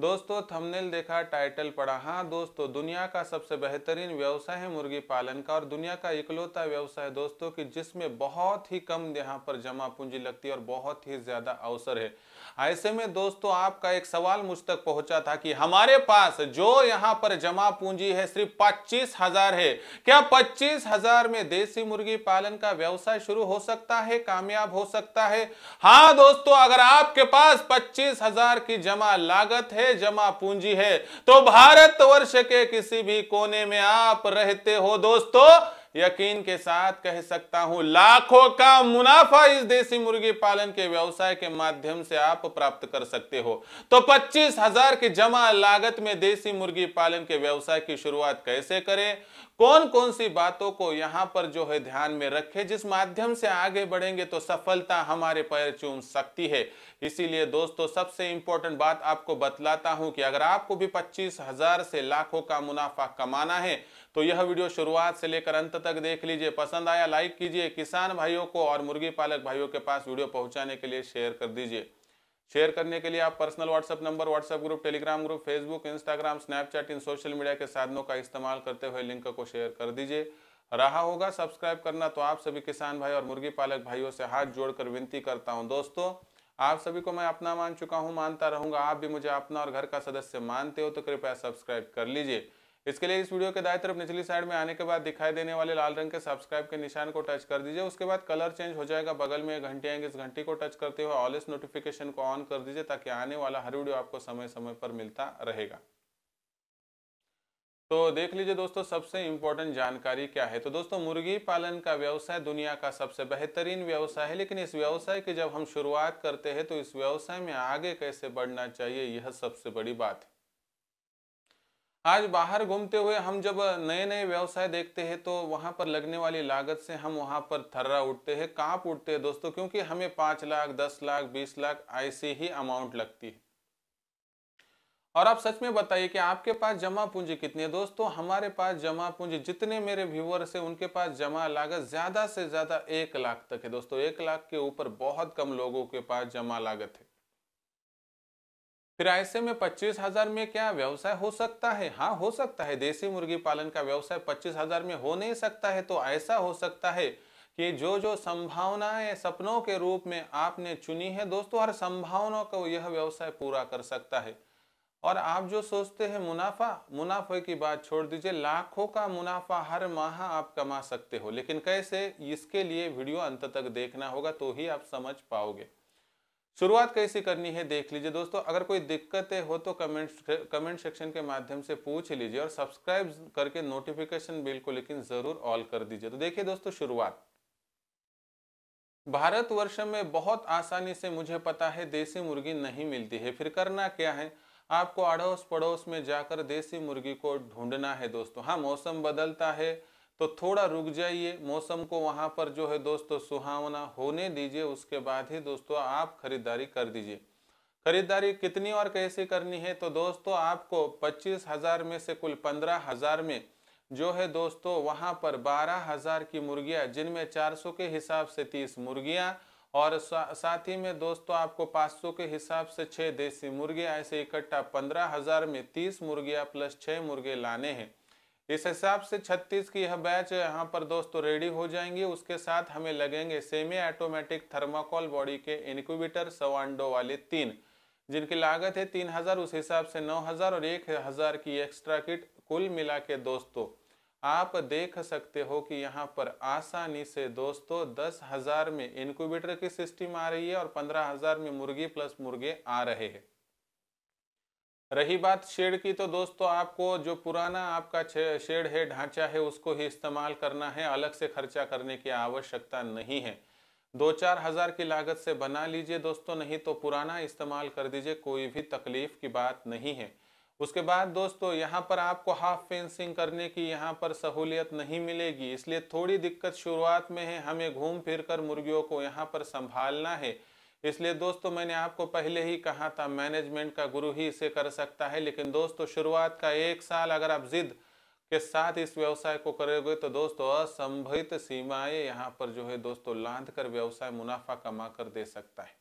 दोस्तों थंबनेल देखा टाइटल पढ़ा हाँ दोस्तों दुनिया का सबसे बेहतरीन व्यवसाय है मुर्गी पालन का और दुनिया का इकलौता व्यवसाय है दोस्तों कि जिसमें बहुत ही कम यहाँ पर जमा पूंजी लगती है और बहुत ही ज़्यादा अवसर है ऐसे में दोस्तों आपका एक सवाल मुझ तक पहुंचा था कि हमारे पास जो यहाँ पर जमा पूंजी है सिर्फ पच्चीस हजार है क्या पच्चीस हजार में देसी मुर्गी पालन का व्यवसाय शुरू हो सकता है कामयाब हो सकता है हाँ दोस्तों अगर आपके पास पच्चीस हजार की जमा लागत है है जमा पूंजी है तो भारत वर्ष के किसी भी कोने में आप रहते हो दोस्तों यकीन के साथ कह सकता हूं लाखों का मुनाफा इस देसी मुर्गी पालन के व्यवसाय के माध्यम से आप प्राप्त कर सकते हो तो पच्चीस हजार की जमा लागत में देसी मुर्गी पालन के व्यवसाय की शुरुआत कैसे करें कौन कौन सी बातों को यहाँ पर जो है ध्यान में रखें जिस माध्यम से आगे बढ़ेंगे तो सफलता हमारे पैर चूम सकती है इसीलिए दोस्तों सबसे इंपॉर्टेंट बात आपको बतलाता हूं कि अगर आपको भी पच्चीस हजार से लाखों का मुनाफा कमाना है तो यह वीडियो शुरुआत से लेकर अंत तक देख लीजिए पसंद आया लाइक कीजिए किसान भाइयों को और मुर्गी पालक भाइयों के पास वीडियो पहुंचाने के लिए शेयर कर दीजिए शेयर करने के लिए आप personal WhatsApp number WhatsApp group Telegram group Facebook Instagram Snapchat इन सोशल मीडिया के साधनों का इस्तेमाल करते हुए लिंक को शेयर कर दीजिए रहा होगा सब्सक्राइब करना तो आप सभी किसान भाई और मुर्गी पालक भाइयों से हाथ जोड़कर विनती करता हूं दोस्तों आप सभी को मैं अपना मान चुका हूं मानता रहूंगा आप भी मुझे अपना और घर का सदस्य मानते हो तो कृपया सब्सक्राइब कर लीजिए इसके लिए इस वीडियो के दाएं तरफ निचली साइड में आने के बाद दिखाई देने वाले लाल रंग के सब्सक्राइब के निशान को टच कर दीजिए उसके बाद कलर चेंज हो जाएगा बगल में घंटी आएंगे इस घंटी को टच करते हुए ऑल इस नोटिफिकेशन को ऑन कर दीजिए ताकि आने वाला हर वीडियो आपको समय समय पर मिलता रहेगा तो देख लीजिए दोस्तों सबसे इम्पोर्टेंट जानकारी क्या है तो दोस्तों मुर्गी पालन का व्यवसाय दुनिया का सबसे बेहतरीन व्यवसाय है लेकिन इस व्यवसाय की जब हम शुरुआत करते हैं तो इस व्यवसाय में आगे कैसे बढ़ना चाहिए यह सबसे बड़ी बात है आज बाहर घूमते हुए हम जब नए नए व्यवसाय देखते हैं तो वहां पर लगने वाली लागत से हम वहां पर थर्रा उठते हैं कांप उठते हैं दोस्तों क्योंकि हमें पाँच लाख दस लाख बीस लाख ऐसी ही अमाउंट लगती है और आप सच में बताइए कि आपके पास जमा पूंजी कितनी है दोस्तों हमारे पास जमा पूंजी जितने मेरे व्यूवर्स है उनके पास जमा लागत ज्यादा से ज्यादा एक लाख तक है दोस्तों एक लाख के ऊपर बहुत कम लोगों के पास जमा लागत है फिर ऐसे में पच्चीस हजार में क्या व्यवसाय हो सकता है हाँ हो सकता है देसी मुर्गी पालन का व्यवसाय पच्चीस हजार में हो नहीं सकता है तो ऐसा हो सकता है कि जो जो संभावनाएं सपनों के रूप में आपने चुनी है दोस्तों हर संभावना को यह व्यवसाय पूरा कर सकता है और आप जो सोचते हैं मुनाफा मुनाफे की बात छोड़ दीजिए लाखों का मुनाफा हर माह आप कमा सकते हो लेकिन कैसे इसके लिए वीडियो अंत तक देखना होगा तो ही आप समझ पाओगे शुरुआत कैसे करनी है देख लीजिए दोस्तों अगर कोई दिक्कतें हो तो कमेंट कमेंट सेक्शन के माध्यम से पूछ लीजिए और सब्सक्राइब करके नोटिफिकेशन बिल को लेकिन जरूर ऑल कर दीजिए तो देखिए दोस्तों शुरुआत भारतवर्ष में बहुत आसानी से मुझे पता है देसी मुर्गी नहीं मिलती है फिर करना क्या है आपको अड़ोस पड़ोस में जाकर देसी मुर्गी को ढूंढना है दोस्तों हाँ मौसम बदलता है तो थोड़ा रुक जाइए मौसम को वहाँ पर जो है दोस्तों सुहावना होने दीजिए उसके बाद ही दोस्तों आप खरीदारी कर दीजिए खरीदारी कितनी और कैसे करनी है तो दोस्तों आपको पच्चीस हज़ार में से कुल पंद्रह हज़ार में जो है दोस्तों वहाँ पर बारह हज़ार की मुर्गियाँ जिनमें चार सौ के हिसाब से तीस मुर्गियाँ और साथ ही में दोस्तों आपको पाँच सौ के हिसाब से छः देसी मुर्गियाँ ऐसे इकट्ठा पंद्रह हज़ार में तीस मुर्गियाँ प्लस छः मुर्गे लाने हैं इस हिसाब से 36 की यह बैच यहाँ पर दोस्तों रेडी हो जाएंगी उसके साथ हमें लगेंगे सेमी ऑटोमेटिक थर्माकोल बॉडी के इनक्यूबेटर सवांडो वाले तीन जिनकी लागत है तीन हज़ार उस हिसाब से नौ हज़ार और एक हज़ार की एक्स्ट्रा किट कुल मिला के दोस्तों आप देख सकते हो कि यहाँ पर आसानी से दोस्तों दस हज़ार में इनक्यूबेटर की सिस्टम आ रही है और पंद्रह हज़ार में मुर्गी प्लस मुर्गे आ रहे हैं रही बात शेड की तो दोस्तों आपको जो पुराना आपका शेड है ढांचा है उसको ही इस्तेमाल करना है अलग से खर्चा करने की आवश्यकता नहीं है दो चार हज़ार की लागत से बना लीजिए दोस्तों नहीं तो पुराना इस्तेमाल कर दीजिए कोई भी तकलीफ़ की बात नहीं है उसके बाद दोस्तों यहाँ पर आपको हाफ फेंसिंग करने की यहाँ पर सहूलियत नहीं मिलेगी इसलिए थोड़ी दिक्कत शुरुआत में है हमें घूम फिर कर मुर्गियों को यहाँ पर संभालना है इसलिए दोस्तों मैंने आपको पहले ही कहा था मैनेजमेंट का गुरु ही इसे कर सकता है लेकिन दोस्तों शुरुआत का एक साल अगर आप जिद के साथ इस व्यवसाय को करोगे तो दोस्तों असंभवित सीमाएं यहाँ पर जो है दोस्तों लाद कर व्यवसाय मुनाफा कमा कर दे सकता है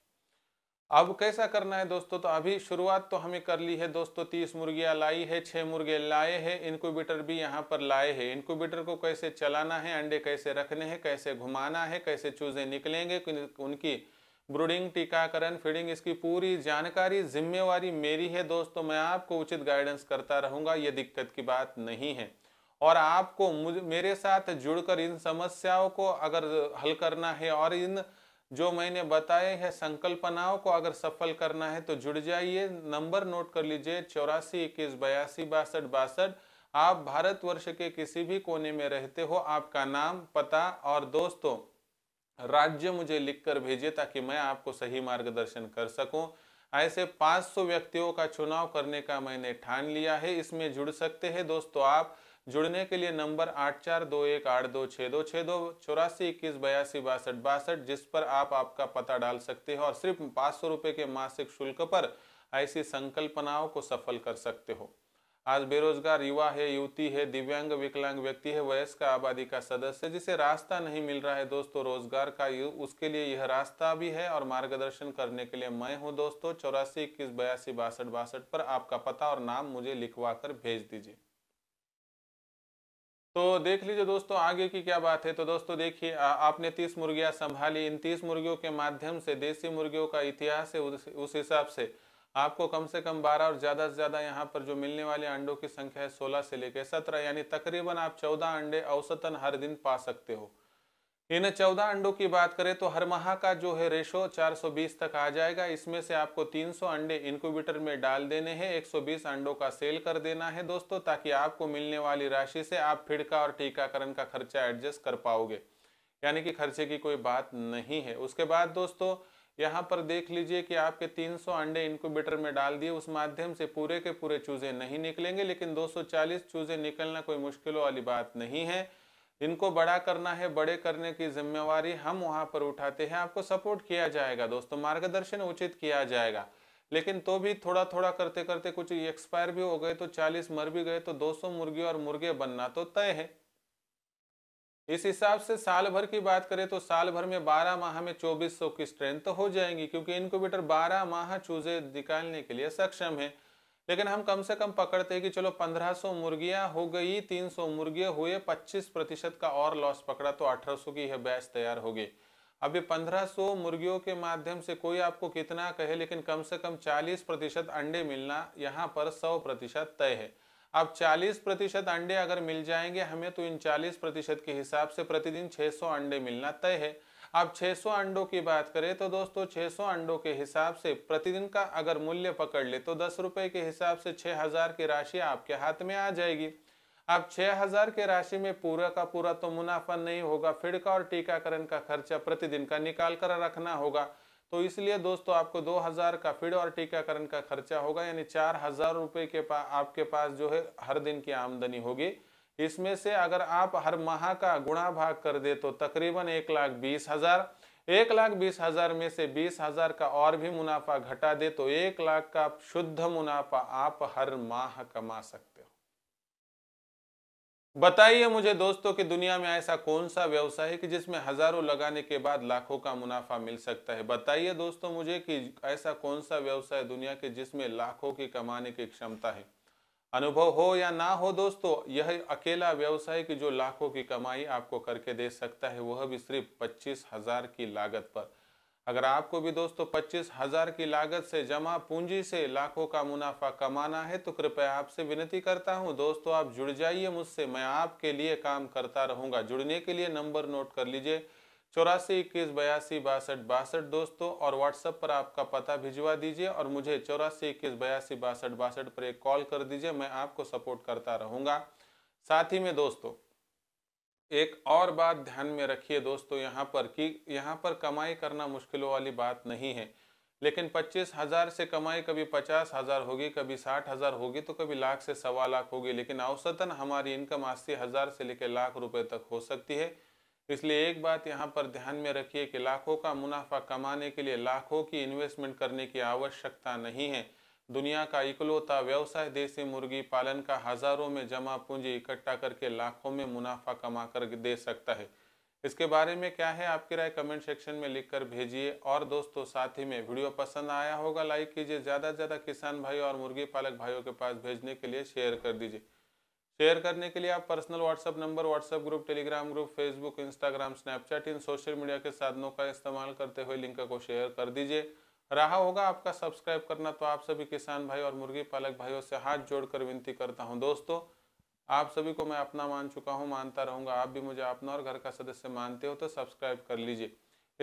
अब कैसा करना है दोस्तों तो अभी शुरुआत तो हमें कर ली है दोस्तों तीस मुर्गियाँ लाई है छः मुर्गे लाए हैं इनक्यूबेटर भी यहाँ पर लाए हैं इनक्यूबेटर को कैसे चलाना है अंडे कैसे रखने हैं कैसे घुमाना है कैसे चूज़ें निकलेंगे उनकी ब्रूडिंग टीकाकरण फीडिंग इसकी पूरी जानकारी जिम्मेवारी मेरी है दोस्तों मैं आपको उचित गाइडेंस करता रहूँगा ये दिक्कत की बात नहीं है और आपको मुझ मेरे साथ जुड़कर इन समस्याओं को अगर हल करना है और इन जो मैंने बताए हैं संकल्पनाओं को अगर सफल करना है तो जुड़ जाइए नंबर नोट कर लीजिए चौरासी इक्कीस बयासी बासठ बासठ आप भारतवर्ष के किसी भी कोने में रहते हो आपका नाम पता और दोस्तों राज्य मुझे लिखकर भेजिए ताकि मैं आपको सही मार्गदर्शन कर सकूं ऐसे 500 व्यक्तियों का चुनाव करने का मैंने ठान लिया है इसमें जुड़ सकते हैं दोस्तों आप जुड़ने के लिए नंबर आठ चार दो एक आठ दो छः दो छः दो चौरासी इक्कीस बयासी बासठ बासठ जिस पर आप आपका पता डाल सकते हो और सिर्फ पाँच सौ रुपये के मासिक शुल्क पर ऐसी संकल्पनाओं को सफल कर सकते हो आज बेरोजगार युवा है युवती है दिव्यांग विकलांग व्यक्ति है वयस्क आबादी का सदस्य जिसे रास्ता नहीं मिल रहा है दोस्तों रोजगार का उसके लिए यह रास्ता भी है और मार्गदर्शन करने के लिए मैं हूं दोस्तों चौरासी इक्कीस बयासी बासठ बासठ पर आपका पता और नाम मुझे लिखवा कर भेज दीजिए तो देख लीजिए दोस्तों आगे की क्या बात है तो दोस्तों देखिए आपने तीस मुर्गियां संभाली इन तीस मुर्गियों के माध्यम से देसी मुर्गियों का इतिहास है उस हिसाब से आपको कम से कम 12 और ज़्यादा से ज़्यादा यहाँ पर जो मिलने वाले अंडों की संख्या है 16 से लेकर 17 यानी तकरीबन आप 14 अंडे औसतन हर दिन पा सकते हो इन 14 अंडों की बात करें तो हर माह का जो है रेशो 420 तक आ जाएगा इसमें से आपको 300 अंडे इनक्यूबेटर में डाल देने हैं 120 अंडों का सेल कर देना है दोस्तों ताकि आपको मिलने वाली राशि से आप फिड़का और टीकाकरण का खर्चा एडजस्ट कर पाओगे यानी कि खर्चे की कोई बात नहीं है उसके बाद दोस्तों यहाँ पर देख लीजिए कि आपके 300 अंडे इनक्यूबेटर में डाल दिए उस माध्यम से पूरे के पूरे चूजे नहीं निकलेंगे लेकिन 240 चूजे निकलना कोई मुश्किलों वाली बात नहीं है इनको बड़ा करना है बड़े करने की जिम्मेवारी हम वहाँ पर उठाते हैं आपको सपोर्ट किया जाएगा दोस्तों मार्गदर्शन उचित किया जाएगा लेकिन तो भी थोड़ा थोड़ा करते करते कुछ एक्सपायर भी हो गए तो 40 मर भी गए तो 200 मुर्गी और मुर्गे बनना तो तय है इस हिसाब से साल भर की बात करें तो साल भर में 12 माह में 2400 की स्ट्रेंथ हो जाएंगी क्योंकि इनक्यूबेटर 12 माह चूजे निकालने के लिए सक्षम है लेकिन हम कम से कम पकड़ते हैं कि चलो 1500 मुर्गियां हो गई 300 मुर्गे हुए 25 प्रतिशत का और लॉस पकड़ा तो 1800 की यह बैच तैयार होगी अब ये 1500 मुर्गियों के माध्यम से कोई आपको कितना कहे लेकिन कम से कम चालीस प्रतिशत अंडे मिलना यहाँ पर सौ प्रतिशत तय है अब 40 प्रतिशत अंडे अगर मिल जाएंगे हमें तो इन 40 प्रतिशत के हिसाब से प्रतिदिन 600 अंडे मिलना तय है अब 600 अंडों की बात करें तो दोस्तों 600 अंडों के हिसाब से प्रतिदिन का अगर मूल्य पकड़ ले तो दस रुपये के हिसाब से 6000 की राशि आपके हाथ में आ जाएगी अब 6000 के राशि में पूरा का पूरा तो मुनाफा नहीं होगा फिड़का और टीकाकरण का खर्चा प्रतिदिन का निकाल कर रखना होगा तो इसलिए दोस्तों आपको 2000 का फीड और टीकाकरण का खर्चा होगा यानी चार हजार रुपये के पास आपके पास जो है हर दिन की आमदनी होगी इसमें से अगर आप हर माह का गुणा भाग कर दे तो तकरीबन एक लाख बीस हजार एक लाख बीस हजार में से बीस हजार का और भी मुनाफा घटा दे तो एक लाख का शुद्ध मुनाफा आप हर माह कमा सकते बताइए मुझे दोस्तों कि दुनिया में ऐसा कौन सा व्यवसाय है कि जिसमें हजारों लगाने के बाद लाखों का मुनाफा मिल सकता है बताइए दोस्तों मुझे कि ऐसा कौन सा व्यवसाय दुनिया के जिसमें लाखों की कमाने की क्षमता है अनुभव हो या ना हो दोस्तों यह अकेला व्यवसाय की जो लाखों की कमाई आपको करके दे सकता है वह भी सिर्फ पच्चीस हजार की लागत पर अगर आपको भी दोस्तों तो पच्चीस हजार की लागत से जमा पूंजी से लाखों का मुनाफा कमाना है तो कृपया आपसे विनती करता हूं दोस्तों आप जुड़ जाइए मुझसे मैं आपके लिए काम करता रहूंगा जुड़ने के लिए नंबर नोट कर लीजिए चौरासी इक्कीस बयासी बासठ बासठ दोस्तों और व्हाट्सएप पर आपका पता भिजवा दीजिए और मुझे चौरासी इक्कीस बयासी बासठ बासठ पर एक कॉल कर दीजिए मैं आपको सपोर्ट करता रहूँगा साथ ही में दोस्तों एक और बात ध्यान में रखिए दोस्तों यहाँ पर कि यहाँ पर कमाई करना मुश्किलों वाली बात नहीं है लेकिन पच्चीस हज़ार से कमाई कभी पचास हज़ार होगी कभी साठ हज़ार होगी तो कभी लाख से सवा लाख होगी लेकिन औसतन हमारी इनकम अस्सी हज़ार से लेकर लाख रुपए तक हो सकती है इसलिए एक बात यहाँ पर ध्यान में रखिए कि लाखों का मुनाफा कमाने के लिए लाखों की इन्वेस्टमेंट करने की आवश्यकता नहीं है दुनिया का इकलौता व्यवसाय देसी मुर्गी पालन का हजारों में जमा पूंजी इकट्ठा करके लाखों में मुनाफा कमा कर दे सकता है इसके बारे में क्या है आपकी राय कमेंट सेक्शन में लिखकर भेजिए और दोस्तों साथ ही में वीडियो पसंद आया होगा लाइक कीजिए ज़्यादा से ज़्यादा किसान भाई और मुर्गी पालक भाइयों के पास भेजने के लिए शेयर कर दीजिए शेयर करने के लिए आप personal WhatsApp number WhatsApp group Telegram group Facebook Instagram Snapchat इन सोशल मीडिया के साधनों का इस्तेमाल करते हुए लिंक को शेयर कर दीजिए रहा होगा आपका सब्सक्राइब करना तो आप सभी किसान भाई और मुर्गी पालक भाइयों से हाथ जोड़कर विनती करता हूँ दोस्तों आप सभी को मैं अपना मान चुका हूँ मानता रहूँगा आप भी मुझे अपना और घर का सदस्य मानते हो तो सब्सक्राइब कर लीजिए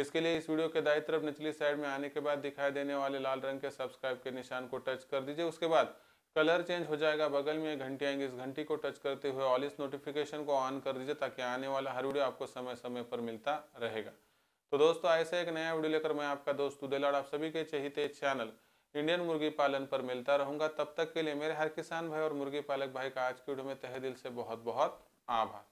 इसके लिए इस वीडियो के दाई तरफ निचली साइड में आने के बाद दिखाई देने वाले लाल रंग के सब्सक्राइब के निशान को टच कर दीजिए उसके बाद कलर चेंज हो जाएगा बगल में घंटी आएंगे इस घंटी को टच करते हुए ऑल इस नोटिफिकेशन को ऑन कर दीजिए ताकि आने वाला हर वीडियो आपको समय समय पर मिलता रहेगा तो दोस्तों ऐसे एक नया वीडियो लेकर मैं आपका दोस्त लाड़ आप सभी के चहिते चैनल इंडियन मुर्गी पालन पर मिलता रहूंगा तब तक के लिए मेरे हर किसान भाई और मुर्गी पालक भाई का आज की वीडियो में तहे दिल से बहुत बहुत आभार